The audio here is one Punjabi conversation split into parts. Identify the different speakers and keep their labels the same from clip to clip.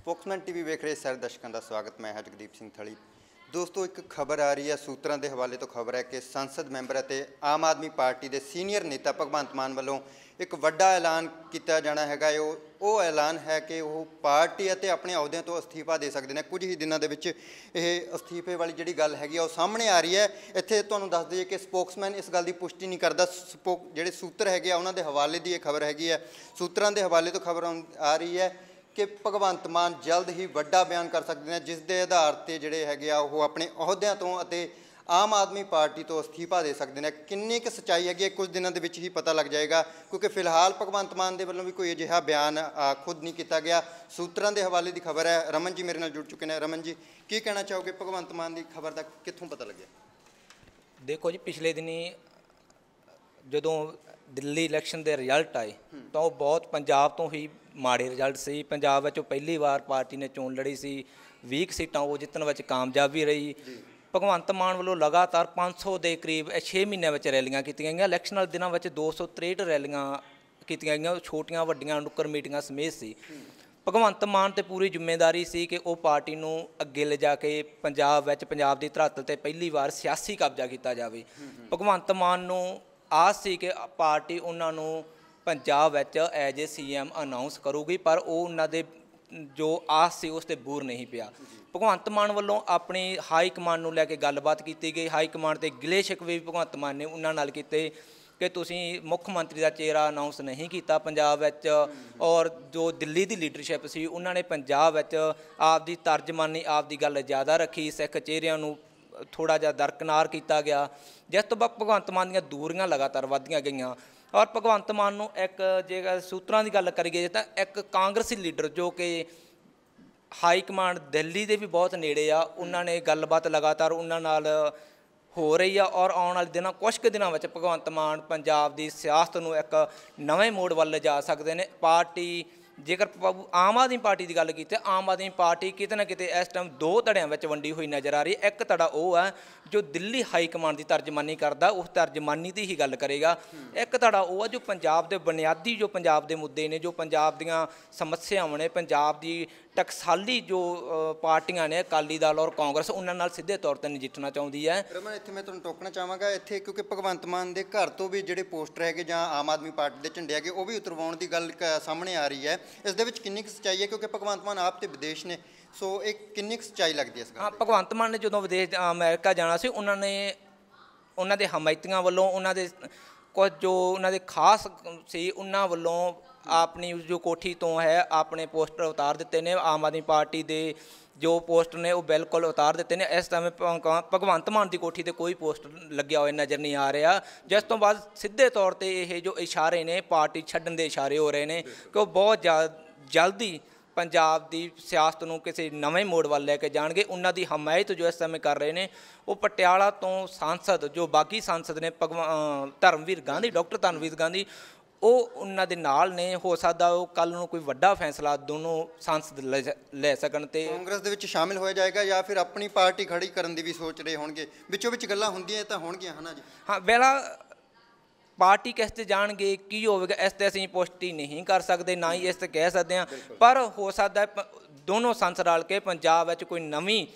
Speaker 1: ਸਪੋਕਸਮੈਨ ਟੀਵੀ ਵੇਖ ਰਹੇ ਸਾਰੇ ਦਰਸ਼ਕਾਂ ਦਾ ਸਵਾਗਤ ਮੈਂ ਹਾਂ ਜਗਦੀਪ ਸਿੰਘ ਥਲੀ ਦੋਸਤੋ ਇੱਕ ਖਬਰ ਆ ਰਹੀ ਹੈ ਸੂਤਰਾਂ ਦੇ ਹਵਾਲੇ ਤੋਂ ਖਬਰ ਹੈ ਕਿ ਸੰਸਦ ਮੈਂਬਰ ਅਤੇ ਆਮ ਆਦਮੀ ਪਾਰਟੀ ਦੇ ਸੀਨੀਅਰ ਨੇਤਾ ਭਗਵੰਤ ਮਾਨ ਵੱਲੋਂ ਇੱਕ ਵੱਡਾ ਐਲਾਨ ਕੀਤਾ ਜਾਣਾ ਹੈਗਾ ਉਹ ਉਹ ਐਲਾਨ ਹੈ ਕਿ ਉਹ ਪਾਰਟੀ ਅਤੇ ਆਪਣੇ ਅਹੁਦਿਆਂ ਤੋਂ ਅਸਤੀਫਾ ਦੇ ਸਕਦੇ ਨੇ ਕੁਝ ਹੀ ਦਿਨਾਂ ਦੇ ਵਿੱਚ ਇਹ ਅਸਤੀਫੇ ਵਾਲੀ ਜਿਹੜੀ ਗੱਲ ਹੈਗੀ ਉਹ ਸਾਹਮਣੇ ਆ ਰਹੀ ਹੈ ਇੱਥੇ ਤੁਹਾਨੂੰ ਦੱਸ ਦਈਏ ਕਿ ਸਪੋਕਸਮੈਨ ਇਸ ਗੱਲ ਦੀ ਪੁਸ਼ਟੀ ਨਹੀਂ ਕਰਦਾ ਜਿਹੜੇ ਸੂਤਰ ਹੈਗੇ ਆ ਉਹਨਾਂ ਦੇ ਹਵਾਲੇ ਦੀ ਇਹ ਖਬਰ ਹੈਗੀ ਹੈ ਸੂਤਰਾਂ ਦੇ ਹਵਾਲੇ ਤੋਂ ਖਬਰ ਆ ਰਹੀ ਹੈ ਕਿ ਭਗਵੰਤ ਮਾਨ ਜਲਦ ਹੀ ਵੱਡਾ ਬਿਆਨ ਕਰ ਸਕਦੇ ਨੇ ਜਿਸ ਦੇ ਆਧਾਰ ਤੇ ਜਿਹੜੇ ਹੈਗੇ ਆ ਉਹ ਆਪਣੇ ਅਹੁਦਿਆਂ ਤੋਂ ਅਤੇ ਆਮ ਆਦਮੀ ਪਾਰਟੀ ਤੋਂ ਅਸਤੀਫਾ ਦੇ ਸਕਦੇ ਨੇ ਕਿੰਨੀ ਕੁ ਸਚਾਈ ਹੈਗੀ ਕੁਝ ਦਿਨਾਂ ਦੇ ਵਿੱਚ ਹੀ ਪਤਾ ਲੱਗ ਜਾਏਗਾ ਕਿਉਂਕਿ ਫਿਲਹਾਲ ਭਗਵੰਤ ਮਾਨ ਦੇ ਵੱਲੋਂ ਵੀ ਕੋਈ ਅਜਿਹਾ ਬਿਆਨ ਖੁਦ ਨਹੀਂ ਕੀਤਾ ਗਿਆ ਸੂਤਰਾਂ ਦੇ ਹਵਾਲੇ ਦੀ ਖਬਰ ਹੈ ਰਮਨ ਜੀ ਮੇਰੇ ਨਾਲ ਜੁੜ ਚੁੱਕੇ ਨੇ ਰਮਨ ਜੀ ਕੀ ਕਹਿਣਾ ਚਾਹੋਗੇ ਭਗਵੰਤ ਮਾਨ ਦੀ ਖਬਰ ਦਾ
Speaker 2: ਕਿੱਥੋਂ ਪਤਾ ਲੱਗਿਆ ਦੇਖੋ ਜੀ ਪਿਛਲੇ ਦਿਨੀ ਜਦੋਂ ਦਿੱਲੀ ਇਲੈਕਸ਼ਨ ਦੇ ਰਿਜ਼ਲਟ ਆਏ ਤਾਂ ਉਹ ਬਹੁਤ ਪੰਜਾਬ ਤੋਂ ਹੀ ਮਾੜੇ ਰਿਜ਼ਲਟ ਸੀ ਪੰਜਾਬ ਉਹ ਪਹਿਲੀ ਵਾਰ ਪਾਰਟੀ ਨੇ ਚੋਣ ਲੜੀ ਸੀ 20 ਸੀਟਾਂ ਉਹ ਜਿੱਤਣ ਵਿੱਚ ਕਾਮਯਾਬ ਵੀ ਰਹੀ ਭਗਵੰਤ ਮਾਨ ਵੱਲੋਂ ਲਗਾਤਾਰ 500 ਦੇ ਕਰੀਬ 6 ਮਹੀਨਿਆਂ ਵਿੱਚ ਰੈਲੀਆਂ ਕੀਤੀਆਂ ਗਈਆਂ ਇਲੈਕਸ਼ਨ ਵਾਲੇ ਦਿਨਾਂ ਵਿੱਚ 263 ਰੈਲੀਆਂ ਕੀਤੀਆਂ ਗਈਆਂ ਛੋਟੀਆਂ ਵੱਡੀਆਂ ਨੁੱਕਰ ਮੀਟਿੰਗਾਂ ਸਮੇਤ ਸੀ ਭਗਵੰਤ ਮਾਨ ਤੇ ਪੂਰੀ ਜ਼ਿੰਮੇਵਾਰੀ ਸੀ ਕਿ ਉਹ ਪਾਰਟੀ ਨੂੰ ਅੱਗੇ ਲਿਜਾ ਕੇ ਪੰਜਾਬ ਵਿੱਚ ਪੰਜਾਬ ਦੀ ਧਰਤਲ ਤੇ ਪਹਿਲੀ ਵਾਰ ਸਿਆਸੀ ਕਬਜ਼ਾ ਕੀਤਾ ਜਾਵੇ ਭਗਵੰਤ ਮਾਨ ਨੂੰ ਆਸ ਸੀ ਕਿ ਪਾਰਟੀ ਉਹਨਾਂ ਨੂੰ ਪੰਜਾਬ ਵਿੱਚ ਐਜ ਏ ਸੀਐਮ ਅਨਾਉਂਸ ਕਰੂਗੀ ਪਰ ਉਹ ਉਹਨਾਂ ਦੇ ਜੋ ਆਸ ਸੀ ਉਸ ਤੇ ਬੂਰ ਨਹੀਂ ਪਿਆ ਭਗਵੰਤ ਮਾਨ ਵੱਲੋਂ ਆਪਣੀ ਹਾਈ ਕਮਾਂਡ ਨੂੰ ਲੈ ਕੇ ਗੱਲਬਾਤ ਕੀਤੀ ਗਈ ਹਾਈ ਕਮਾਂਡ ਤੇ ਗਿਲੇ ਸ਼ਿਕਵੇ ਵੀ ਭਗਵੰਤ ਮਾਨ ਨੇ ਉਹਨਾਂ ਨਾਲ ਕੀਤੇ ਕਿ ਤੁਸੀਂ ਮੁੱਖ ਮੰਤਰੀ ਦਾ ਚਿਹਰਾ ਅਨਾਉਂਸ ਨਹੀਂ ਕੀਤਾ ਪੰਜਾਬ ਵਿੱਚ ਔਰ ਜੋ ਦਿੱਲੀ ਦੀ ਲੀਡਰਸ਼ਿਪ ਸੀ ਉਹਨਾਂ ਨੇ ਪੰਜਾਬ ਵਿੱਚ ਆਪ ਦੀ ਤਰਜਮਾਨੀ ਆਪ ਦੀ ਗੱਲ ਜ਼ਿਆਦਾ ਰੱਖੀ ਸਿੱਖ ਚਿਹਰਿਆਂ ਨੂੰ ਥੋੜਾ ਜਿਹਾ ਦਰਕਨਾਰ ਕੀਤਾ ਗਿਆ ਜਿਸ ਤੋਂ ਬਾਅਦ ਭਗਵੰਤ ਮਾਨ ਦੀਆਂ ਦੂਰੀਆਂ ਲਗਾਤਾਰ ਵਧਦੀਆਂ ਗਈਆਂ ਔਰ ਭਗਵੰਤ ਮਾਨ ਨੂੰ ਇੱਕ ਜੇ ਸੂਤਰਾਂ ਦੀ ਗੱਲ ਕਰੀਏ ਤਾਂ ਇੱਕ ਕਾਂਗਰਸੀ ਲੀਡਰ ਜੋ ਕਿ ਹਾਈ ਕਮਾਂਡ ਦਿੱਲੀ ਦੇ ਵੀ ਬਹੁਤ ਨੇੜੇ ਆ ਉਹਨਾਂ ਨੇ ਗੱਲਬਾਤ ਲਗਾਤਾਰ ਉਹਨਾਂ ਨਾਲ ਹੋ ਰਹੀ ਆ ਔਰ ਆਉਣ ਵਾਲੇ ਦਿਨਾਂ ਕੁਝ ਕੁ ਦਿਨਾਂ ਵਿੱਚ ਭਗਵੰਤ ਮਾਨ ਪੰਜਾਬ ਦੀ ਸਿਆਸਤ ਨੂੰ ਇੱਕ ਨਵੇਂ ਮੋੜ ਵੱਲ ਜਾ ਸਕਦੇ ਨੇ ਪਾਰਟੀ ਜੇਕਰ ਆਮ ਆਦਮੀ ਪਾਰਟੀ ਦੀ ਗੱਲ ਕੀਤੀ ਆਮ ਆਦਮੀ ਪਾਰਟੀ ਕਿਤੇ ਨਾ ਕਿਤੇ ਇਸ ਟਾਈਮ ਦੋ ਧੜਿਆਂ ਵਿੱਚ ਵੰਡੀ ਹੋਈ ਨਜ਼ਰ ਆ ਰਹੀ ਹੈ ਇੱਕ ਧੜਾ ਉਹ ਹੈ ਜੋ ਦਿੱਲੀ ਹਾਈ ਕਮਾਂਡ ਦੀ ਤਰਜਮਾਨੀ ਕਰਦਾ ਉਸ ਤਰਜਮਾਨੀ ਦੀ ਹੀ ਗੱਲ ਕਰੇਗਾ ਇੱਕ ਧੜਾ ਉਹ ਹੈ ਜੋ ਪੰਜਾਬ ਦੇ ਬੁਨਿਆਦੀ ਜੋ ਪੰਜਾਬ ਦੇ ਮੁੱਦੇ ਨੇ ਜੋ ਪੰਜਾਬ ਦੀਆਂ ਸਮੱਸਿਆਵਾਂ ਨੇ ਪੰਜਾਬ ਦੀ ਟਕਸਾਲੀ ਜੋ ਪਾਰਟੀਆਂ ਨੇ ਅਕਾਲੀ ਦਲ ਔਰ ਕਾਂਗਰਸ ਉਹਨਾਂ ਨਾਲ ਸਿੱਧੇ ਤੌਰ ਤੇ ਨਜਿੱਠਣਾ ਚਾਹੁੰਦੀ ਹੈ
Speaker 1: ਰਮਨ ਇੱਥੇ ਮੈਂ ਤੁਹਾਨੂੰ ਟੋਕਣਾ ਚਾਹਾਂਗਾ ਇੱਥੇ ਕਿਉਂਕਿ ਭਗਵੰਤ ਮਾਨ ਦੇ ਘਰ ਤੋਂ ਵੀ ਜਿਹੜੇ ਪੋਸਟਰ ਹੈਗੇ ਜਾਂ ਆਮ ਆਦਮੀ ਪਾਰਟੀ ਦੇ ਝੰਡੇ ਹੈਗੇ ਉਹ ਵੀ ਉਤਰਵਾਉਣ ਦੀ ਗੱਲ ਸਾਹਮਣੇ ਆ ਰਹੀ ਹੈ ਇਸ ਦੇ ਵਿੱਚ ਕਿੰਨੀ ਕੁ ਸਚਾਈ ਹੈ ਕਿਉਂਕਿ ਭਗਵੰਤ ਮਾਨ ਆਪ ਤੇ ਵਿਦੇਸ਼ ਨੇ ਸੋ ਇਹ ਕਿੰਨੀ ਕੁ ਸਚਾਈ ਲੱਗਦੀ ਹੈ ਇਸ
Speaker 2: ਗੱਲ ਹਾਂ ਭਗਵੰਤ ਮਾਨ ਨੇ ਜਦੋਂ ਵਿਦੇਸ਼ ਅਮਰੀਕਾ ਜਾਣਾ ਸੀ ਉਹਨਾਂ ਨੇ ਉਹਨਾਂ ਦੇ ਹਮਾਇਤੀਆਂ ਵੱਲੋਂ ਉਹਨਾਂ ਦੇ ਕੁਝ ਜੋ ਉਹਨਾਂ ਦੇ ਖਾਸ ਸੀ ਉਹਨਾਂ ਵੱਲੋਂ ਆਪਣੀ ਜੋ ਕੋਠੀ ਤੋਂ ਹੈ ਆਪਣੇ ਪੋਸਟਰ ਉਤਾਰ ਦਿੱਤੇ ਨੇ ਆਮ ਆਦਮੀ ਪਾਰਟੀ ਦੇ ਜੋ ਪੋਸਟਰ ਨੇ ਉਹ ਬਿਲਕੁਲ ਉਤਾਰ ਦਿੱਤੇ ਨੇ ਇਸ ਸਮੇਂ ਭਗਵੰਤ ਮਾਨ ਦੀ ਕੋਠੀ ਤੇ ਕੋਈ ਪੋਸਟਰ ਲੱਗਿਆ ਹੋਇਆ ਨਜ਼ਰ ਨਹੀਂ ਆ ਰਿਹਾ ਜਿਸ ਤੋਂ ਬਾਅਦ ਸਿੱਧੇ ਤੌਰ ਤੇ ਇਹ ਜੋ ਇਸ਼ਾਰੇ ਨੇ ਪਾਰਟੀ ਛੱਡਣ ਦੇ ਇਸ਼ਾਰੇ ਹੋ ਰਹੇ ਨੇ ਕਿ ਉਹ ਬਹੁਤ ਜਲਦੀ ਪੰਜਾਬ ਦੀ ਸਿਆਸਤ ਨੂੰ ਕਿਸੇ ਨਵੇਂ ਮੋੜ ਵੱਲ ਲੈ ਕੇ ਜਾਣਗੇ ਉਹਨਾਂ ਦੀ ਹਮਾਇਤ ਜੋ ਇਸ ਸਮੇਂ ਕਰ ਰਹੇ ਨੇ ਉਹ ਪਟਿਆਲਾ ਤੋਂ ਸੰਸਦ ਜੋ ਬਾਕੀ ਸੰਸਦ ਨੇ ਭਗਵਾਨ ਧਰਮਵੀਰ ਗਾਂਧੀ ਡਾਕਟਰ ਧਰਮਵੀਰ ਗਾਂਧੀ ਉਹ ਉਹਨਾਂ ਦੇ ਨਾਲ ਨੇ ਹੋ ਸਕਦਾ ਉਹ ਕੱਲ ਨੂੰ ਕੋਈ ਵੱਡਾ ਫੈਸਲਾ ਦੋਨੋਂ ਸੰਸਦ ਲੈ ਸਕਣ ਤੇ ਕਾਂਗਰਸ ਦੇ ਵਿੱਚ ਸ਼ਾਮਿਲ ਹੋਇਆ ਜਾਏਗਾ
Speaker 1: ਜਾਂ ਫਿਰ ਆਪਣੀ ਪਾਰਟੀ ਖੜੀ ਕਰਨ ਦੀ ਵੀ ਸੋਚ ਰਹੇ ਹੋਣਗੇ ਵਿੱਚੋਂ ਵਿੱਚ ਗੱਲਾਂ ਹੁੰਦੀਆਂ ਤਾਂ ਹੋਣਗੀਆਂ ਹਨਾ ਜੀ ਹਾਂ ਵੇਲਾ
Speaker 2: ਪਾਰਟੀ ਕਿਸ ਤੇ ਜਾਣਗੇ ਕੀ ਹੋਵੇਗਾ ਇਸ ਤੇ ਅਸੀਂ ਪੁਸ਼ਟੀ ਨਹੀਂ ਕਰ ਸਕਦੇ ਨਾ ਹੀ ਇਸ ਤੇ ਕਹਿ ਸਕਦੇ ਹਾਂ ਪਰ ਹੋ ਸਕਦਾ ਦੋਨੋਂ ਸੰਸਦ ਰਲ ਕੇ ਪੰਜਾਬ ਵਿੱਚ ਕੋਈ ਨਵੀਂ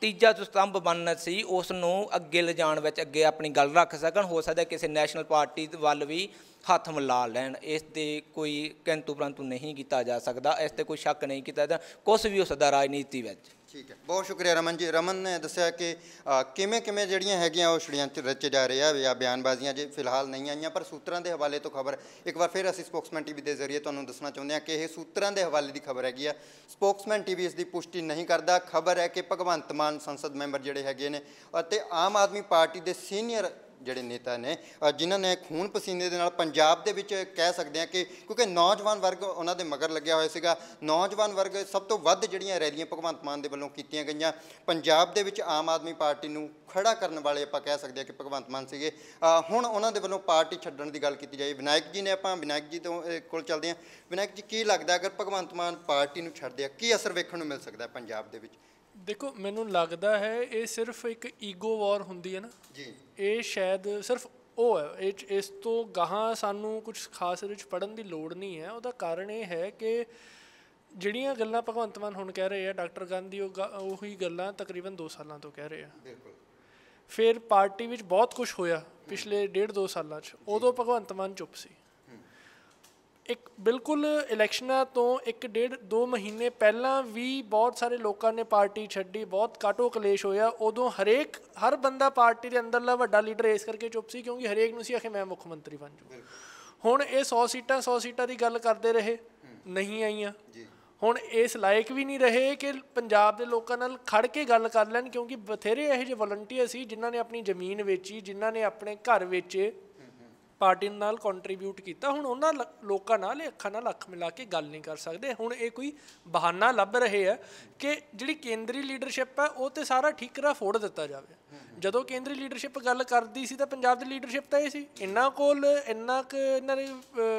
Speaker 2: ਤੀਜਾ ਜੋ ਸਤੰਭ ਬਣਨਾ ਸੀ ਉਸ ਨੂੰ ਅੱਗੇ ਲਿਜਾਣ ਵਿੱਚ ਅੱਗੇ ਆਪਣੀ ਗੱਲ ਰੱਖ ਸਕਣ ਹੋ ਸਕਦਾ ਕਿਸੇ ਨੈਸ਼ਨਲ ਪਾਰਟੀ ਵੱਲ ਵੀ ਹੱਥ ਮਿਲਾ ਲੈਣ ਇਸ ਤੇ ਕੋਈ ਕੰਤੂ ਪ੍ਰੰਤੂ ਨਹੀਂ ਕੀਤਾ ਜਾ ਸਕਦਾ ਇਸ ਤੇ ਕੋਈ ਸ਼ੱਕ ਨਹੀਂ ਕੀਤਾ ਜਾ ਕੁਝ ਵੀ ਹੋ ਸਕਦਾ ਰਾਜਨੀਤੀ ਵਿੱਚ
Speaker 1: ਠੀਕ ਹੈ ਬਹੁਤ ਸ਼ੁਕਰੀਆ ਰਮਨ ਜੀ ਰਮਨ ਨੇ ਦੱਸਿਆ ਕਿ ਕਿਵੇਂ ਕਿਵੇਂ ਜਿਹੜੀਆਂ ਹੈਗੀਆਂ ਉਹ ਛੜੀਆਂ ਰਚੇ ਜਾ ਰਹੇ ਆ ਜਾਂ ਬਿਆਨਬਾਜ਼ੀਆਂ ਜੇ ਫਿਲਹਾਲ ਨਹੀਂ ਆਈਆਂ ਪਰ ਸੂਤਰਾਂ ਦੇ ਹਵਾਲੇ ਤੋਂ ਖਬਰ ਇੱਕ ਵਾਰ ਫਿਰ ਅਸੀਂ ਸਪੋਕਸਮੈਨ ਟੀਵੀ ਦੇ ਜ਼ਰੀਏ ਤੁਹਾਨੂੰ ਦੱਸਣਾ ਚਾਹੁੰਦੇ ਹਾਂ ਕਿ ਇਹ ਸੂਤਰਾਂ ਦੇ ਹਵਾਲੇ ਦੀ ਖਬਰ ਹੈਗੀ ਆ ਸਪੋਕਸਮੈਨ ਟੀਵੀ ਇਸ ਦੀ ਪੁਸ਼ਟੀ ਨਹੀਂ ਕਰਦਾ ਖਬਰ ਹੈ ਕਿ ਭਗਵੰਤ ਮਾਨ ਸੰਸਦ ਮੈਂਬਰ ਜਿਹੜੇ ਹੈਗੇ ਨੇ ਅਤੇ ਆਮ ਆਦਮੀ ਪਾਰਟੀ ਦੇ ਸੀਨੀਅਰ ਜਿਹੜੇ ਨੇਤਾ ਨੇ ਜਿਨ੍ਹਾਂ ਨੇ ਖੂਨ ਪਸੀਨੇ ਦੇ ਨਾਲ ਪੰਜਾਬ ਦੇ ਵਿੱਚ ਕਹਿ ਸਕਦੇ ਆ ਕਿ ਕਿਉਂਕਿ ਨੌਜਵਾਨ ਵਰਗ ਉਹਨਾਂ ਦੇ ਮਗਰ ਲੱਗਿਆ ਹੋਇਆ ਸੀਗਾ ਨੌਜਵਾਨ ਵਰਗ ਸਭ ਤੋਂ ਵੱਧ ਜਿਹੜੀਆਂ ਰੈਲੀਆਂ ਭਗਵੰਤ ਮਾਨ ਦੇ ਵੱਲੋਂ ਕੀਤੀਆਂ ਗਈਆਂ ਪੰਜਾਬ ਦੇ ਵਿੱਚ ਆਮ ਆਦਮੀ ਪਾਰਟੀ ਨੂੰ ਖੜਾ ਕਰਨ ਵਾਲੇ ਆਪਾਂ ਕਹਿ ਸਕਦੇ ਆ ਕਿ ਭਗਵੰਤ ਮਾਨ ਸੀਗੇ ਹੁਣ ਉਹਨਾਂ ਦੇ ਵੱਲੋਂ ਪਾਰਟੀ ਛੱਡਣ ਦੀ ਗੱਲ ਕੀਤੀ ਜਾਈ ਵਿਨਾਇਕ ਜੀ ਨੇ ਆਪਾਂ ਵਿਨਾਇਕ ਜੀ ਤੋਂ ਕੋਲ ਚੱਲਦੇ ਆ ਵਿਨਾਇਕ ਜੀ ਕੀ ਲੱਗਦਾ ਅਗਰ ਭਗਵੰਤ ਮਾਨ ਪਾਰਟੀ ਨੂੰ ਛੱਡਦੇ ਆ ਕੀ ਅਸਰ ਵੇਖਣ ਨੂੰ ਮਿਲ ਸਕਦਾ ਪੰਜਾਬ ਦੇ ਵਿੱਚ
Speaker 3: ਦੇਖੋ ਮੈਨੂੰ ਲੱਗਦਾ ਹੈ ਇਹ ਸਿਰਫ ਇੱਕ ਈਗੋ ਵਾਰ ਹੁੰਦੀ ਹੈ ਨਾ ਜੀ ਇਹ ਸ਼ਾਇਦ ਸਿਰਫ ਉਹ ਹੈ ਇਸ ਤੋਂ ਗਾਹਾਂ ਸਾਨੂੰ ਕੁਝ ਖਾਸ ਵਿੱਚ ਪੜਨ ਦੀ ਲੋੜ ਨਹੀਂ ਹੈ ਉਹਦਾ ਕਾਰਨ ਇਹ ਹੈ ਕਿ ਜਿਹੜੀਆਂ ਗੱਲਾਂ ਭਗਵੰਤ ਮਾਨ ਹੁਣ ਕਹਿ ਰਹੇ ਆ ਡਾਕਟਰ ਗਾਂਧੀ ਉਹ ਉਹੀ ਗੱਲਾਂ ਤਕਰੀਬਨ 2 ਸਾਲਾਂ ਤੋਂ ਕਹਿ ਰਹੇ ਆ ਬਿਲਕੁਲ ਫਿਰ ਪਾਰਟੀ ਵਿੱਚ ਬਹੁਤ ਕੁਝ ਹੋਇਆ ਪਿਛਲੇ 1.5 2 ਸਾਲਾਂ 'ਚ ਉਦੋਂ ਭਗਵੰਤ ਮਾਨ ਚੁੱਪ ਸੀ ਇੱਕ ਬਿਲਕੁਲ ਇਲੈਕਸ਼ਨਾਂ ਤੋਂ ਇੱਕ ਡੇਢ 2 ਮਹੀਨੇ ਪਹਿਲਾਂ ਵੀ ਬਹੁਤ ਸਾਰੇ ਲੋਕਾਂ ਨੇ ਪਾਰਟੀ ਛੱਡੀ ਬਹੁਤ ਕਾਟੋ ਕਲੇਸ਼ ਹੋਇਆ ਉਦੋਂ ਹਰੇਕ ਹਰ ਬੰਦਾ ਪਾਰਟੀ ਦੇ ਅੰਦਰਲਾ ਵੱਡਾ ਲੀਡਰ ਇਸ ਕਰਕੇ ਚੁੱਪ ਸੀ ਕਿਉਂਕਿ ਹਰੇਕ ਨੂੰ ਸੀ ਆਖੇ ਮੈਂ ਮੁੱਖ ਮੰਤਰੀ ਬਣ ਜਾਊਂ ਹੁਣ ਇਹ 100 ਸੀਟਾਂ 100 ਸੀਟਾਂ ਦੀ ਗੱਲ ਕਰਦੇ ਰਹੇ ਨਹੀਂ ਆਈਆਂ ਹੁਣ ਇਸ ਲਾਇਕ ਵੀ ਨਹੀਂ ਰਹੇ ਕਿ ਪੰਜਾਬ ਦੇ ਲੋਕਾਂ ਨਾਲ ਖੜ ਕੇ ਗੱਲ ਕਰ ਲੈਣ ਕਿਉਂਕਿ ਬਥੇਰੇ ਇਹੋ ਜਿਹੇ ਵਲੰਟੀਅਰ ਸੀ ਜਿਨ੍ਹਾਂ ਨੇ ਆਪਣੀ ਜ਼ਮੀਨ ਵੇਚੀ ਜਿਨ੍ਹਾਂ ਨੇ ਆਪਣੇ ਘਰ ਵੇਚੇ ਪਾਰਟੀ ਨਾਲ ਕੰਟਰੀਬਿਊਟ ਕੀਤਾ ਹੁਣ ਉਹਨਾਂ ਲੋਕਾਂ ਨਾਲ ਅੱਖਾਂ ਨਾਲ ਅੱਖ ਮਿਲਾ ਕੇ ਗੱਲ ਨਹੀਂ ਕਰ ਸਕਦੇ ਹੁਣ ਇਹ ਕੋਈ ਬਹਾਨਾ ਲੱਭ ਰਹੇ ਆ ਕਿ ਜਿਹੜੀ ਕੇਂਦਰੀ ਲੀਡਰਸ਼ਿਪ ਹੈ ਉਹ ਤੇ ਸਾਰਾ ਠੀਕਰਾ ਫੋੜ ਦਿੱਤਾ ਜਾਵੇ ਜਦੋਂ ਕੇਂਦਰੀ ਲੀਡਰਸ਼ਿਪ ਗੱਲ ਕਰਦੀ ਸੀ ਤਾਂ ਪੰਜਾਬ ਦੀ ਲੀਡਰਸ਼ਿਪ ਤਾਂ ਇਹ ਸੀ ਇੰਨਾ ਕੋਲ ਇੰਨਾ ਕ ਇਹਨਾਂ ਦੇ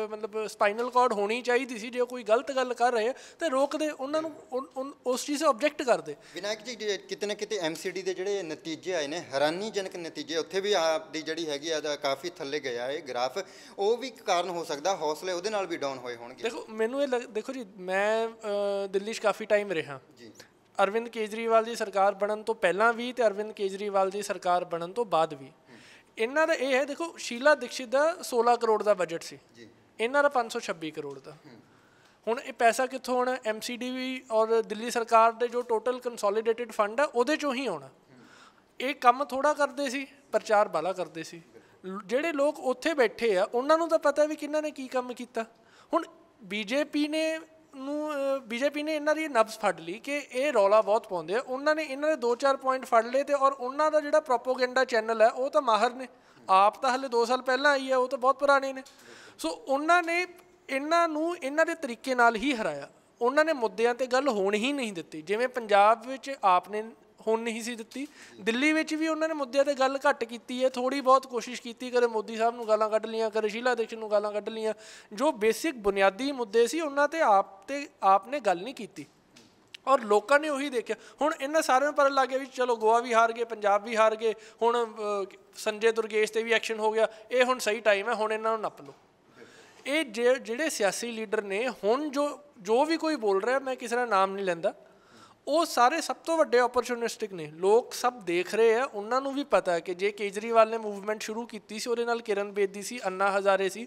Speaker 3: ਮਤਲਬ ਸਪਾਈਨਲ ਕਾਰਡ ਹੋਣੀ ਚਾਹੀਦੀ ਸੀ ਜੇ ਕੋਈ ਗਲਤ ਗੱਲ ਕਰ ਰਹੇ ਤੇ ਰੋਕਦੇ ਉਹਨਾਂ ਨੂੰ ਉਸ ਚੀਜ਼ 'ਤੇ ਆਬਜੈਕਟ ਕਰਦੇ
Speaker 1: ਵਿਨਾਇਕ ਜੀ ਕਿਤੇ ਨਾ ਕਿਤੇ ਐਮਸੀਡੀ ਦੇ ਜਿਹੜੇ ਨਤੀਜੇ ਆਏ ਨੇ ਹੈਰਾਨੀਜਨਕ ਨਤੀਜੇ ਉੱਥੇ ਵੀ ਆਪ ਦੀ ਜਿਹੜੀ ਹੈਗੀ ਆ ਕਾਫੀ ਥੱਲੇ ਗਿਆ ਇਹ ਗ੍ਰਾਫ ਉਹ ਵੀ ਕਾਰਨ ਹੋ ਸਕਦਾ ਹੌਸਲੇ ਉਹਦੇ ਨਾਲ ਵੀ ਡਾਊਨ ਹੋਏ ਹੋਣਗੇ ਦੇਖੋ
Speaker 3: ਮੈਨੂੰ ਇਹ ਦੇਖੋ ਜੀ ਮੈਂ ਦਿੱਲੀ 'ਚ ਕਾਫੀ ਟਾਈਮ ਰਿਹਾ ਜੀ ਅਰਵਿੰਦ ਕੇਜਰੀਵਾਲ ਦੀ ਸਰਕਾਰ ਬਣਨ ਤੋਂ ਪਹਿਲਾਂ ਵੀ ਤੇ ਅਰਵਿੰਦ ਕੇਜਰੀਵਾਲ ਦੀ ਸਰਕਾਰ ਬਣਨ ਤੋਂ ਬਾਅਦ ਵੀ ਇਹਨਾਂ ਦਾ ਇਹ ਹੈ ਦੇਖੋ ਸ਼ੀਲਾ ਦੀਕਸ਼ਿਤ ਦਾ 16 ਕਰੋੜ ਦਾ ਬਜਟ ਸੀ ਜੀ ਇਹਨਾਂ ਦਾ 526 ਕਰੋੜ ਦਾ ਹੁਣ ਇਹ ਪੈਸਾ ਕਿੱਥੋਂ ਐਮਸੀਡੀ ਐਮਸੀਡੀਵੀ ਔਰ ਦਿੱਲੀ ਸਰਕਾਰ ਦੇ ਜੋ ਟੋਟਲ ਕੰਸੋਲੀਡੇਟਿਡ ਫੰਡ ਆ ਉਹਦੇ ਚੋਂ ਹੀ ਆਉਣਾ ਇਹ ਕੰਮ ਥੋੜਾ ਕਰਦੇ ਸੀ ਪ੍ਰਚਾਰ ਬਾਲਾ ਕਰਦੇ ਸੀ ਜਿਹੜੇ ਲੋਕ ਉੱਥੇ ਬੈਠੇ ਆ ਉਹਨਾਂ ਨੂੰ ਤਾਂ ਪਤਾ ਵੀ ਕਿੰਨਾਂ ਨੇ ਕੀ ਕੰਮ ਕੀਤਾ ਹੁਣ ਬੀਜੇਪੀ ਨੇ ਨੂੰ ਬੀਜੇਪੀ ਨੇ ਇਹਨਾਂ ਦੀ ਨਬਸ ਫੜ ਲਈ ਕਿ ਇਹ ਰੌਲਾ ਬਹੁਤ ਪਾਉਂਦੇ ਆ ਉਹਨਾਂ ਨੇ ਇਹਨਾਂ ਦੇ 2-4 ਪੁਆਇੰਟ ਫੜ ਲਏ ਤੇ ਔਰ ਉਹਨਾਂ ਦਾ ਜਿਹੜਾ ਪ੍ਰੋਪਗੈਂਡਾ ਚੈਨਲ ਹੈ ਉਹ ਤਾਂ ਮਾਹਰ ਨੇ ਆਪ ਤਾਂ ਹਲੇ 2 ਸਾਲ ਪਹਿਲਾਂ ਆਈ ਹੈ ਉਹ ਤਾਂ ਬਹੁਤ ਪੁਰਾਣੇ ਨੇ ਸੋ ਉਹਨਾਂ ਨੇ ਇਹਨਾਂ ਨੂੰ ਇਹਨਾਂ ਦੇ ਤਰੀਕੇ ਨਾਲ ਹੀ ਹਰਾਇਆ ਉਹਨਾਂ ਨੇ ਮੁੱਦਿਆਂ ਤੇ ਗੱਲ ਹੋਣ ਹੀ ਨਹੀਂ ਦਿੱਤੀ ਜਿਵੇਂ ਪੰਜਾਬ ਵਿੱਚ ਆਪ ਨੇ ਹੁਣ ਨਹੀਂ ਸੀ ਦਿੱਤੀ ਦਿੱਲੀ ਵਿੱਚ ਵੀ ਉਹਨਾਂ ਨੇ ਮੁੱਦਿਆਂ ਤੇ ਗੱਲ ਘੱਟ ਕੀਤੀ ਹੈ ਥੋੜੀ ਬਹੁਤ ਕੋਸ਼ਿਸ਼ ਕੀਤੀ ਕਰੇ ਮੋਦੀ ਸਾਹਿਬ ਨੂੰ ਗਾਲਾਂ ਕੱਢ ਲੀਆਂ ਕਰੇ ਸ਼ੀਲਾ ਦੇਖ ਨੂੰ ਗਾਲਾਂ ਕੱਢ ਲੀਆਂ ਜੋ ਬੇਸਿਕ ਬੁਨਿਆਦੀ ਮੁੱਦੇ ਸੀ ਉਹਨਾਂ ਤੇ ਆਪ ਤੇ ਆਪਨੇ ਗੱਲ ਨਹੀਂ ਕੀਤੀ ਔਰ ਲੋਕਾਂ ਨੇ ਉਹੀ ਦੇਖਿਆ ਹੁਣ ਇਹਨਾਂ ਸਾਰਿਆਂ ਨੂੰ ਪਤਾ ਲੱਗ ਗਿਆ ਵੀ ਚਲੋ ਗੋਆ ਵੀ ਹਾਰ ਗਏ ਪੰਜਾਬ ਵੀ ਹਾਰ ਗਏ ਹੁਣ ਸੰਜੇ ਦੁਰਗੇਸ਼ ਤੇ ਵੀ ਐਕਸ਼ਨ ਹੋ ਗਿਆ ਇਹ ਹੁਣ ਸਹੀ ਟਾਈਮ ਹੈ ਹੁਣ ਇਹਨਾਂ ਨੂੰ ਨੱਪ ਲਓ ਇਹ ਜਿਹੜੇ ਸਿਆਸੀ ਲੀਡਰ ਨੇ ਹੁਣ ਜੋ ਜੋ ਵੀ ਕੋਈ ਬੋਲ ਰਿਹਾ ਮੈਂ ਕਿਸੇ ਦਾ ਨਾਮ ਨਹੀਂ ਲੈਂਦਾ ਉਹ ਸਾਰੇ ਸਭ ਤੋਂ ਵੱਡੇ ਓਪਰਚੂਨਿਸਟਿਕ ਨੇ ਲੋਕ ਸਭ ਦੇਖ ਰਹੇ ਆ ਉਹਨਾਂ ਨੂੰ ਵੀ ਪਤਾ ਹੈ ਕਿ ਜੇ ਕੇਜਰੀਵਾਲ ਨੇ ਮੂਵਮੈਂਟ ਸ਼ੁਰੂ ਕੀਤੀ ਸੀ ਉਹਦੇ ਨਾਲ ਕਿਰਨ ਬੇਦੀ ਸੀ ਅੰਨਾ ਹਜ਼ਾਰੇ ਸੀ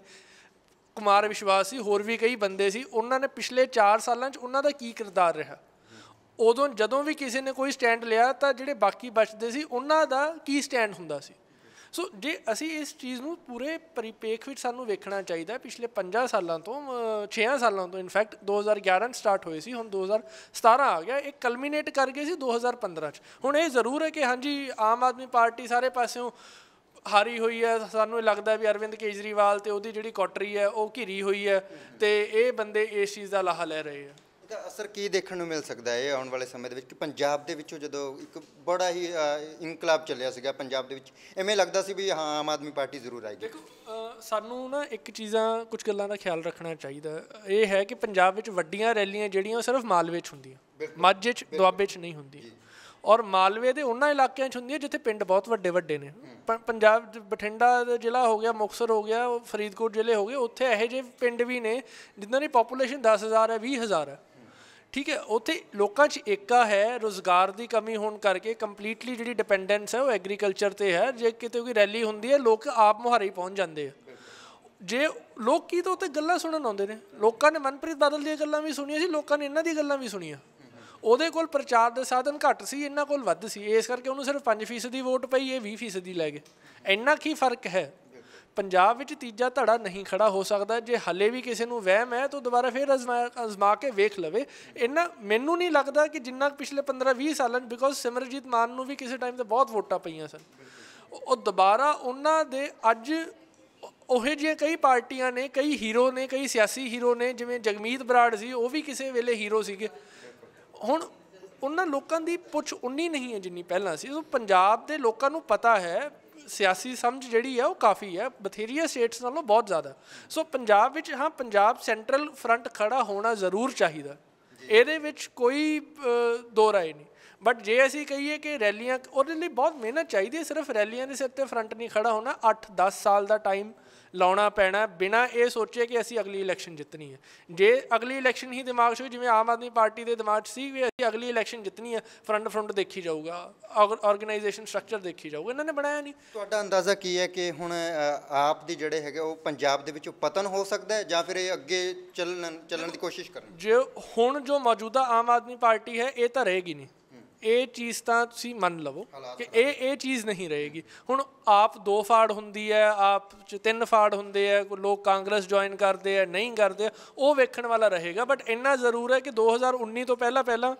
Speaker 3: ਕੁਮਾਰ ਵਿਸ਼ਵਾਸ ਸੀ ਹੋਰ ਵੀ ਕਈ ਬੰਦੇ ਸੀ ਉਹਨਾਂ ਨੇ ਪਿਛਲੇ 4 ਸਾਲਾਂ 'ਚ ਉਹਨਾਂ ਦਾ ਕੀ ਕਿਰਦਾਰ ਰਿਹਾ ਉਦੋਂ ਜਦੋਂ ਵੀ ਕਿਸੇ ਨੇ ਕੋਈ ਸਟੈਂਡ ਲਿਆ ਤਾਂ ਜਿਹੜੇ ਬਾਕੀ ਬਚਦੇ ਸੀ ਉਹਨਾਂ ਦਾ ਕੀ ਸਟੈਂਡ ਹੁੰਦਾ ਸੀ ਸੋ ਜੇ ਅਸੀਂ ਇਸ ਚੀਜ਼ ਨੂੰ ਪੂਰੇ ਪਰਿਪੇਖ ਵਿੱਚ ਸਾਨੂੰ ਵੇਖਣਾ ਚਾਹੀਦਾ ਪਿਛਲੇ 50 ਸਾਲਾਂ ਤੋਂ 6 ਸਾਲਾਂ ਤੋਂ ਇਨਫੈਕਟ 2011 ਸਟਾਰਟ ਹੋਈ ਸੀ ਹੁਣ 2017 ਆ ਗਿਆ ਇਹ ਕਲਮੀਨੇਟ ਕਰ ਗਏ ਸੀ 2015 ਚ ਹੁਣ ਇਹ ਜ਼ਰੂਰ ਹੈ ਕਿ ਹਾਂਜੀ ਆਮ ਆਦਮੀ ਪਾਰਟੀ ਸਾਰੇ ਪਾਸਿਓਂ ਹਾਰੀ ਹੋਈ ਹੈ ਸਾਨੂੰ ਇਹ ਲੱਗਦਾ ਵੀ ਅਰਵਿੰਦ ਕੇਜਰੀਵਾਲ ਤੇ ਉਹਦੀ ਜਿਹੜੀ ਕੋਟਰੀ ਹੈ ਉਹ ਘਿਰੀ ਹੋਈ ਹੈ ਤੇ ਇਹ ਬੰਦੇ ਇਸ ਚੀਜ਼ ਦਾ ਲਾਹਾ ਲੈ ਰਹੇ ਆ
Speaker 1: ਇਹਦਾ ਅਸਰ ਕੀ ਦੇਖਣ ਨੂੰ ਮਿਲ ਸਕਦਾ ਹੈ ਆਉਣ ਵਾਲੇ ਸਮੇਂ ਦੇ ਵਿੱਚ ਕਿ ਪੰਜਾਬ ਦੇ ਵਿੱਚੋਂ ਜਦੋਂ ਇੱਕ ਬੜਾ ਹੀ ਇਨਕਲਾਬ ਚੱਲਿਆ ਸੀਗਾ ਪੰਜਾਬ ਦੇ ਵਿੱਚ ਐਵੇਂ ਲੱਗਦਾ ਸੀ ਵੀ ਹਾਂ ਆਮ ਆਦਮੀ ਪਾਰਟੀ ਜ਼ਰੂਰ ਆਏਗੀ ਦੇਖੋ
Speaker 3: ਸਾਨੂੰ ਨਾ ਇੱਕ ਚੀਜ਼ਾਂ ਕੁਝ ਗੱਲਾਂ ਦਾ ਖਿਆਲ ਰੱਖਣਾ ਚਾਹੀਦਾ ਇਹ ਹੈ ਕਿ ਪੰਜਾਬ ਵਿੱਚ ਵੱਡੀਆਂ ਰੈਲੀਆਂ ਜਿਹੜੀਆਂ ਉਹ ਸਿਰਫ ਮਾਲਵੇ 'ਚ ਹੁੰਦੀਆਂ ਮਾਝੇ 'ਚ ਦੁਆਬੇ 'ਚ ਨਹੀਂ ਹੁੰਦੀਆਂ ਔਰ ਮਾਲਵੇ ਦੇ ਉਹਨਾਂ ਇਲਾਕਿਆਂ 'ਚ ਹੁੰਦੀਆਂ ਜਿੱਥੇ ਪਿੰਡ ਬਹੁਤ ਵੱਡੇ ਵੱਡੇ ਨੇ ਪੰਜਾਬ ਬਠਿੰਡਾ ਜ਼ਿਲ੍ਹਾ ਹੋ ਗਿਆ ਮੁਕਸਰ ਹੋ ਗਿਆ ਫਰੀਦਕੋਟ ਜ਼ਿਲ੍ਹੇ ਹੋ ਗਏ ਉੱਥੇ ਇਹੋ ਜਿਹੇ ਪਿੰਡ ਵੀ ਨੇ ਜਿਨ੍ਹਾਂ ਦੀ ਪੋਪੂਲੇਸ਼ਨ 10000 ਹੈ 20000 ਹੈ ਠੀਕ ਹੈ ਉੱਥੇ ਲੋਕਾਂ 'ਚ ਏਕਾ ਹੈ ਰੋਜ਼ਗਾਰ ਦੀ ਕਮੀ ਹੋਣ ਕਰਕੇ ਕੰਪਲੀਟਲੀ ਜਿਹੜੀ ਡਿਪੈਂਡੈਂਸ ਹੈ ਉਹ ਐਗਰੀਕਲਚਰ ਤੇ ਹੈ ਜੇ ਕਿਤੇ ਕੋਈ ਰੈਲੀ ਹੁੰਦੀ ਹੈ ਲੋਕ ਆਪ ਮੁਹਾਰੇ ਹੀ ਪਹੁੰਚ ਜਾਂਦੇ ਆ ਜੇ ਲੋਕ ਕੀ ਤਾਂ ਉੱਥੇ ਗੱਲਾਂ ਸੁਣਨ ਆਉਂਦੇ ਨੇ ਲੋਕਾਂ ਨੇ ਮਨਪ੍ਰੀਤ ਬਾਦਲ ਦੀਆਂ ਗੱਲਾਂ ਵੀ ਸੁਣੀਆਂ ਸੀ ਲੋਕਾਂ ਨੇ ਇਹਨਾਂ ਦੀ ਗੱਲਾਂ ਵੀ ਸੁਣੀਆਂ ਉਹਦੇ ਕੋਲ ਪ੍ਰਚਾਰ ਦੇ ਸਾਧਨ ਘੱਟ ਸੀ ਇਹਨਾਂ ਕੋਲ ਵੱਧ ਸੀ ਇਸ ਕਰਕੇ ਉਹਨੂੰ ਸਿਰਫ 5% ਦੀ ਵੋਟ ਪਈ ਇਹ 20% ਦੀ ਲੈ ਗਏ ਇੰਨਾ ਕੀ ਫਰਕ ਹੈ ਪੰਜਾਬ ਵਿੱਚ ਤੀਜਾ ਧੜਾ ਨਹੀਂ ਖੜਾ ਹੋ ਸਕਦਾ ਜੇ ਹੱਲੇ ਵੀ ਕਿਸੇ ਨੂੰ ਵਹਿਮ ਹੈ ਤਾਂ ਦੁਬਾਰਾ ਫੇਰ ਅਜ਼ਮਾ ਕੇ ਵੇਖ ਲਵੇ ਇੰਨਾ ਮੈਨੂੰ ਨਹੀਂ ਲੱਗਦਾ ਕਿ ਜਿੰਨਾ ਪਿਛਲੇ 15-20 ਸਾਲਾਂ ਬਿਕੋਜ਼ ਸਿਮਰਜੀਤ ਮਾਨ ਨੂੰ ਵੀ ਕਿਸੇ ਟਾਈਮ ਤੇ ਬਹੁਤ ਵੋਟਾਂ ਪਈਆਂ ਸਨ ਉਹ ਦੁਬਾਰਾ ਉਹਨਾਂ ਦੇ ਅੱਜ ਉਹੇ ਜਿਹੇ ਕਈ ਪਾਰਟੀਆਂ ਨੇ ਕਈ ਹੀਰੋ ਨੇ ਕਈ ਸਿਆਸੀ ਹੀਰੋ ਨੇ ਜਿਵੇਂ ਜਗਮੀਤ ਬਰਾੜ ਸੀ ਉਹ ਵੀ ਕਿਸੇ ਵੇਲੇ ਹੀਰੋ ਸੀਗੇ ਹੁਣ ਉਹਨਾਂ ਲੋਕਾਂ ਦੀ ਪੁੱਛ ਉਨੀ ਨਹੀਂ ਹੈ ਜਿੰਨੀ ਪਹਿਲਾਂ ਸੀ ਸੋ ਪੰਜਾਬ ਦੇ ਲੋਕਾਂ ਨੂੰ ਪਤਾ ਹੈ ਸਿਆਸੀ ਸਮਝ ਜਿਹੜੀ ਹੈ ਉਹ ਕਾਫੀ ਹੈ ਬਥੇਰੀਆ ਸਟੇਟਸ ਨਾਲੋਂ ਬਹੁਤ ਜ਼ਿਆਦਾ ਸੋ ਪੰਜਾਬ ਵਿੱਚ ਹਾਂ ਪੰਜਾਬ ਸੈਂਟਰਲ ਫਰੰਟ ਖੜਾ ਹੋਣਾ ਜ਼ਰੂਰ ਚਾਹੀਦਾ ਇਹਦੇ ਵਿੱਚ ਕੋਈ ਦੋ ਰਾਏ ਨਹੀਂ ਬਟ ਜੇ ਅਸੀਂ ਕਹੀਏ ਕਿ ਰੈਲੀਆਂ ਉਹਦੇ ਲਈ ਬਹੁਤ ਮਿਹਨਤ ਚਾਹੀਦੀ ਹੈ ਸਿਰਫ ਰੈਲੀਆਂ ਦੇ ਸਿਰ ਤੇ ਫਰੰਟ ਨਹੀਂ ਖੜਾ ਹੋਣਾ 8-10 ਸਾਲ ਦਾ ਟਾਈਮ ਲਾਉਣਾ ਪੈਣਾ ਬਿਨਾ ਇਹ ਸੋਚੇ ਕਿ ਅਸੀਂ ਅਗਲੀ ਇਲੈਕਸ਼ਨ ਜਿੱਤਣੀ ਹੈ ਜੇ ਅਗਲੀ ਇਲੈਕਸ਼ਨ ਹੀ ਦਿਮਾਗ 'ਚ ਹੋਈ ਜਿਵੇਂ ਆਮ ਆਦਮੀ ਪਾਰਟੀ ਦੇ ਦਿਮਾਗ 'ਚ ਸੀ ਵੀ ਅਸੀਂ ਅਗਲੀ ਇਲੈਕਸ਼ਨ ਜਿੱਤਣੀ ਹੈ ਫਰੰਟ ਫਰੰਟ ਦੇਖੀ ਜਾਊਗਾ ਆਰਗੇਨਾਈਜੇਸ਼ਨ ਸਟਰਕਚਰ ਦੇਖੀ ਜਾਊਗਾ ਇਹਨਾਂ ਨੇ ਬਣਾਇਆ ਨਹੀਂ
Speaker 1: ਤੁਹਾਡਾ ਅੰਦਾਜ਼ਾ ਕੀ ਹੈ ਕਿ ਹੁਣ ਆਪ ਦੀ ਜਿਹੜੇ ਹੈਗੇ ਉਹ ਪੰਜਾਬ ਦੇ ਵਿੱਚ ਪਤਨ ਹੋ ਸਕਦਾ ਹੈ ਜਾਂ ਫਿਰ ਇਹ ਅੱਗੇ ਚੱਲਣ
Speaker 3: ਚੱਲਣ ਦੀ ਕੋਸ਼ਿਸ਼ ਕਰਨ ਜੇ ਹੁਣ ਜੋ ਮੌਜੂਦਾ ਆਮ ਆਦਮੀ ਪਾਰਟੀ ਹੈ ਇਹ ਤਾਂ ਰਹੇਗੀ ਨਹੀਂ ਇਹ ਚੀਜ਼ ਤਾਂ ਤੁਸੀਂ ਮੰਨ ਲਵੋ ਕਿ ਇਹ ਇਹ ਚੀਜ਼ ਨਹੀਂ ਰਹੇਗੀ ਹੁਣ ਆਪ ਦੋ ਫਾੜ ਹੁੰਦੀ ਹੈ ਆਪ ਚ ਤਿੰਨ ਫਾੜ ਹੁੰਦੇ ਆ ਲੋਕ ਕਾਂਗਰਸ ਜੁਆਇਨ ਕਰਦੇ ਆ ਨਹੀਂ ਕਰਦੇ ਉਹ ਵੇਖਣ ਵਾਲਾ ਰਹੇਗਾ ਬਟ ਇੰਨਾ ਜ਼ਰੂਰ ਹੈ ਕਿ 2019 ਤੋਂ ਪਹਿਲਾਂ ਪਹਿਲਾਂ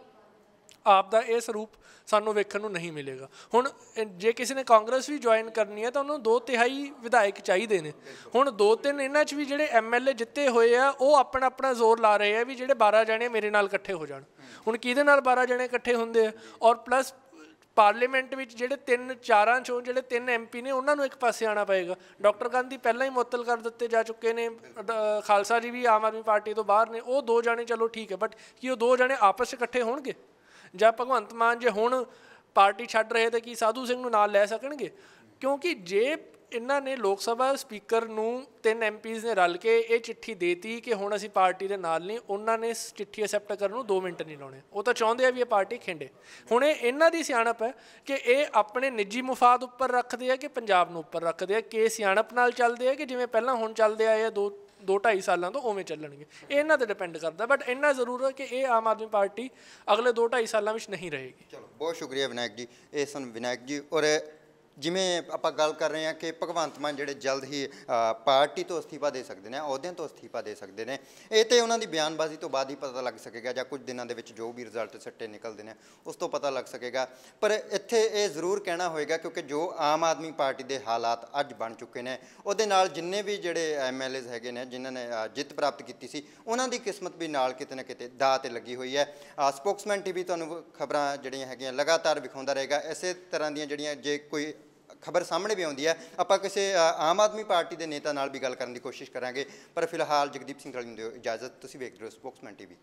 Speaker 3: ਆਪ ਦਾ ਇਹ ਸਰੂਪ ਸਾਨੂੰ ਵੇਖਣ ਨੂੰ ਨਹੀਂ ਮਿਲੇਗਾ ਹੁਣ ਜੇ ਕਿਸੇ ਨੇ ਕਾਂਗਰਸ ਵੀ ਜੁਆਇਨ ਕਰਨੀ ਹੈ ਤਾਂ ਉਹਨੂੰ ਦੋ ਤਿਹਾਈ ਵਿਧਾਇਕ ਚਾਹੀਦੇ ਨੇ ਹੁਣ ਦੋ ਤਿੰਨ ਇਹਨਾਂ 'ਚ ਵੀ ਜਿਹੜੇ ਐਮਐਲਏ ਜਿੱਤੇ ਹੋਏ ਆ ਉਹ ਆਪਣਾ ਆਪਣਾ ਜ਼ੋਰ ਲਾ ਰਹੇ ਆ ਵੀ ਜਿਹੜੇ 12 ਜਣੇ ਮੇਰੇ ਨਾਲ ਇਕੱਠੇ ਹੋ ਜਾਣ ਹੁਣ ਕਿਹਦੇ ਨਾਲ 12 ਜਣੇ ਇਕੱਠੇ ਹੁੰਦੇ ਆ ਔਰ ਪਲੱਸ ਪਾਰਲੀਮੈਂਟ ਵਿੱਚ ਜਿਹੜੇ ਤਿੰਨ ਚਾਰਾਂ ਚੋਂ ਜਿਹੜੇ ਤਿੰਨ ਐਮਪੀ ਨੇ ਉਹਨਾਂ ਨੂੰ ਇੱਕ ਪਾਸੇ ਆਣਾ ਪਏਗਾ ਡਾਕਟਰ ਗਾਂਧੀ ਪਹਿਲਾਂ ਹੀ ਮੁਅੱਤਲ ਕਰ ਦਿੱਤੇ ਜਾ ਚੁੱਕੇ ਨੇ ਖਾਲਸਾ ਜੀ ਵੀ ਆਮ ਆਦਮੀ ਪਾਰਟੀ ਤੋਂ ਬਾਹਰ ਨੇ ਉਹ ਦੋ ਜਾਣੇ ਚਲੋ ਠੀਕ ਹੈ ਬਟ ਕੀ ਉਹ ਦੋ ਜਾਣੇ ਆਪਸ ਵਿੱਚ ਇਕੱਠੇ ਹੋਣਗੇ ਜਾਂ ਭਗਵੰਤ ਮਾਨ ਜੇ ਹੁਣ ਪਾਰਟੀ ਛੱਡ ਰਹੇ ਤੇ ਕੀ ਸਾਧੂ ਸਿੰਘ ਨੂੰ ਨਾਲ ਲੈ ਸਕਣਗੇ ਕਿਉਂਕਿ ਜੇ ਇਹਨਾਂ ਨੇ ਲੋਕ ਸਭਾ ਸਪੀਕਰ ਨੂੰ ਤਿੰਨ ਐਮਪੀਜ਼ ਨੇ ਰਲ ਕੇ ਇਹ ਚਿੱਠੀ ਦੇਤੀ ਕਿ ਹੁਣ ਅਸੀਂ ਪਾਰਟੀ ਦੇ ਨਾਲ ਨਹੀਂ ਉਹਨਾਂ ਨੇ ਚਿੱਠੀ ਐਕਸੈਪਟ ਕਰਨ ਨੂੰ 2 ਮਿੰਟ ਨਹੀਂ ਲਾਉਣੇ ਉਹ ਤਾਂ ਚਾਹੁੰਦੇ ਆ ਵੀ ਇਹ ਪਾਰਟੀ ਖਿੰਡੇ ਹੁਣ ਇਹ ਇਹਨਾਂ ਦੀ ਸਿਆਣਪ ਹੈ ਕਿ ਇਹ ਆਪਣੇ ਨਿੱਜੀ ਮੁਫਾਦ ਉੱਪਰ ਰੱਖਦੇ ਆ ਕਿ ਪੰਜਾਬ ਨੂੰ ਉੱਪਰ ਰੱਖਦੇ ਆ ਕਿ ਸਿਆਣਪ ਨਾਲ ਚੱਲਦੇ ਆ ਕਿ ਜਿਵੇਂ ਪਹਿਲਾਂ ਹੁਣ ਚੱਲਦੇ ਆਏ ਆ ਦੋ 2.5 ਸਾਲਾਂ ਤੋਂ ਉਵੇਂ ਚੱਲਣਗੇ ਇਹ ਇਹਨਾਂ ਤੇ ਡਿਪੈਂਡ ਕਰਦਾ ਬਟ ਇੰਨਾ ਜ਼ਰੂਰ ਹੈ ਕਿ ਇਹ ਆਮ ਆਦਮੀ ਪਾਰਟੀ ਅਗਲੇ 2.5 ਸਾਲਾਂ ਵਿੱਚ ਨਹੀਂ ਰਹੇਗੀ
Speaker 1: ਚਲੋ ਬਹੁਤ ਸ਼ੁਕਰੀਆ ਵਿਨਾਇਕ ਜੀ ਇਹ ਸਨ ਵਿਨਾਇਕ ਜੀ ਔਰ ਜਿਵੇਂ ਆਪਾਂ ਗੱਲ ਕਰ ਰਹੇ ਹਾਂ ਕਿ ਭਗਵੰਤ ਮਾਨ ਜਿਹੜੇ ਜਲਦ ਹੀ ਪਾਰਟੀ ਤੋਂ ਅਸਤੀਫਾ ਦੇ ਸਕਦੇ ਨੇ ਅਹੁਦਿਆਂ ਤੋਂ ਅਸਤੀਫਾ ਦੇ ਸਕਦੇ ਨੇ ਇਹ ਤੇ ਉਹਨਾਂ ਦੀ ਬਿਆਨਬਾਜ਼ੀ ਤੋਂ ਬਾਅਦ ਹੀ ਪਤਾ ਲੱਗ ਸਕੇਗਾ ਜਾਂ ਕੁਝ ਦਿਨਾਂ ਦੇ ਵਿੱਚ ਜੋ ਵੀ ਰਿਜ਼ਲਟ ਸੱਟੇ ਨਿਕਲਦੇ ਨੇ ਉਸ ਤੋਂ ਪਤਾ ਲੱਗ ਸਕੇਗਾ ਪਰ ਇੱਥੇ ਇਹ ਜ਼ਰੂਰ ਕਹਿਣਾ ਹੋਏਗਾ ਕਿਉਂਕਿ ਜੋ ਆਮ ਆਦਮੀ ਪਾਰਟੀ ਦੇ ਹਾਲਾਤ ਅੱਜ ਬਣ ਚੁੱਕੇ ਨੇ ਉਹਦੇ ਨਾਲ ਜਿੰਨੇ ਵੀ ਜਿਹੜੇ ਐਮਐਲਏਜ਼ ਹੈਗੇ ਨੇ ਜਿਨ੍ਹਾਂ ਨੇ ਜਿੱਤ ਪ੍ਰਾਪਤ ਕੀਤੀ ਸੀ ਉਹਨਾਂ ਦੀ ਕਿਸਮਤ ਵੀ ਨਾਲ ਕਿਤੇ ਨਾ ਕਿਤੇ ਦਾਅ ਤੇ ਲੱਗੀ ਹੋਈ ਹੈ ਸਪੋਕਸਮੈਨ ਟੀਵੀ ਤੁਹਾਨੂੰ ਖਬਰਾਂ ਜਿਹੜੀਆਂ ਹੈਗੀਆਂ ਲਗਾਤਾਰ ਵਿਖਾਉਂਦਾ ਰਹੇਗਾ ਇਸੇ ਤਰ੍ਹਾਂ ਦੀਆਂ ਜਿਹੜੀਆਂ ਜੇ ਕੋਈ ਖਬਰ ਸਾਹਮਣੇ ਵੀ ਆਉਂਦੀ ਹੈ ਆਪਾਂ ਕਿਸੇ ਆਮ ਆਦਮੀ ਪਾਰਟੀ ਦੇ ਨੇਤਾ ਨਾਲ ਵੀ ਗੱਲ ਕਰਨ ਦੀ ਕੋਸ਼ਿਸ਼ ਕਰਾਂਗੇ ਪਰ ਫਿਲਹਾਲ ਜਗਦੀਪ ਸਿੰਘ ਰਲੀ ਨੂੰ ਦਿਓ ਇਜਾਜ਼ਤ ਤੁਸੀਂ ਵੇਖ ਰਹੇ ਹੋ ਸਪੋਕਸਮੈਨ ਟੀਵੀ